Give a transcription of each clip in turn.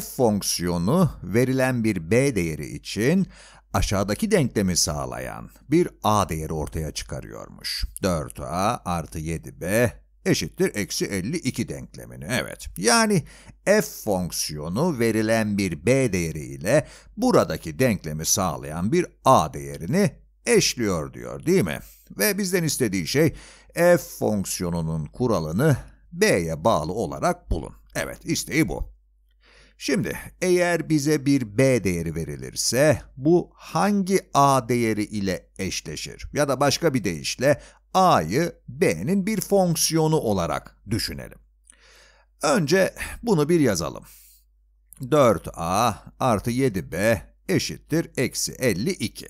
f fonksiyonu verilen bir b değeri için aşağıdaki denklemi sağlayan bir a değeri ortaya çıkarıyormuş. 4a artı 7b eşittir eksi 52 denklemini. Evet, yani f fonksiyonu verilen bir b değeri ile buradaki denklemi sağlayan bir a değerini eşliyor diyor değil mi? Ve bizden istediği şey f fonksiyonunun kuralını b'ye bağlı olarak bulun. Evet, isteği bu. Şimdi eğer bize bir B değeri verilirse bu hangi A değeri ile eşleşir? Ya da başka bir deyişle A'yı B'nin bir fonksiyonu olarak düşünelim. Önce bunu bir yazalım. 4A artı 7B eşittir eksi 52.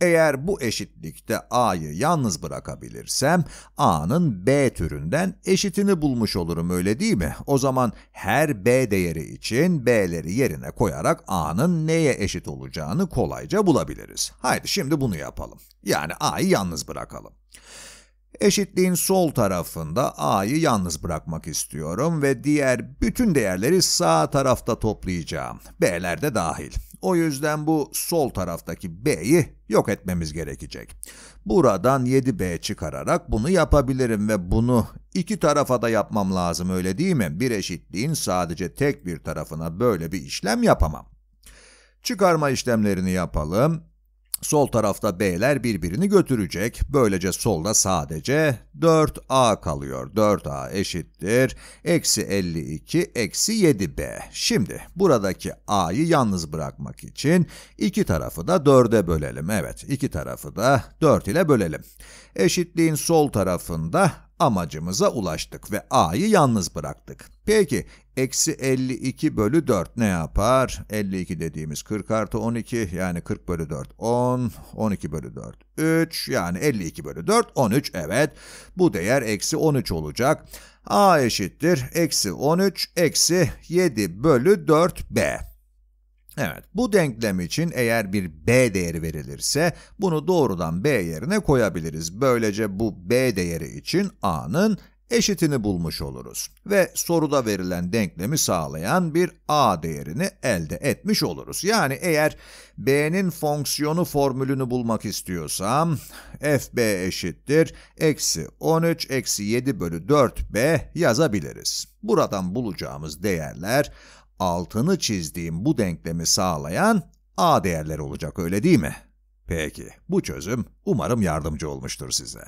Eğer bu eşitlikte A'yı yalnız bırakabilirsem A'nın B türünden eşitini bulmuş olurum öyle değil mi? O zaman her B değeri için B'leri yerine koyarak A'nın neye eşit olacağını kolayca bulabiliriz. Haydi şimdi bunu yapalım. Yani A'yı yalnız bırakalım. Eşitliğin sol tarafında a'yı yalnız bırakmak istiyorum ve diğer bütün değerleri sağ tarafta toplayacağım. B'ler de dahil. O yüzden bu sol taraftaki B'yi yok etmemiz gerekecek. Buradan 7B çıkararak bunu yapabilirim ve bunu iki tarafa da yapmam lazım öyle değil mi? Bir eşitliğin sadece tek bir tarafına böyle bir işlem yapamam. Çıkarma işlemlerini yapalım. Sol tarafta B'ler birbirini götürecek. Böylece solda sadece 4A kalıyor. 4A eşittir. Eksi 52, eksi 7B. Şimdi buradaki A'yı yalnız bırakmak için iki tarafı da 4'e bölelim. Evet, iki tarafı da 4 ile bölelim. Eşitliğin sol tarafında Amacımıza ulaştık ve a'yı yalnız bıraktık. Peki eksi 52 bölü 4 ne yapar? 52 dediğimiz 40 artı 12 yani 40 bölü 4 10, 12 bölü 4 3 yani 52 bölü 4 13 evet bu değer eksi 13 olacak. a eşittir eksi 13 eksi 7 bölü 4b. Evet, bu denklem için eğer bir b değeri verilirse bunu doğrudan b yerine koyabiliriz. Böylece bu b değeri için a'nın eşitini bulmuş oluruz ve soruda verilen denklemi sağlayan bir a değerini elde etmiş oluruz. Yani eğer b'nin fonksiyonu formülünü bulmak istiyorsam f b eşittir eksi 13 eksi 7 bölü 4b yazabiliriz. Buradan bulacağımız değerler altını çizdiğim bu denklemi sağlayan a değerleri olacak öyle değil mi? Peki bu çözüm umarım yardımcı olmuştur size.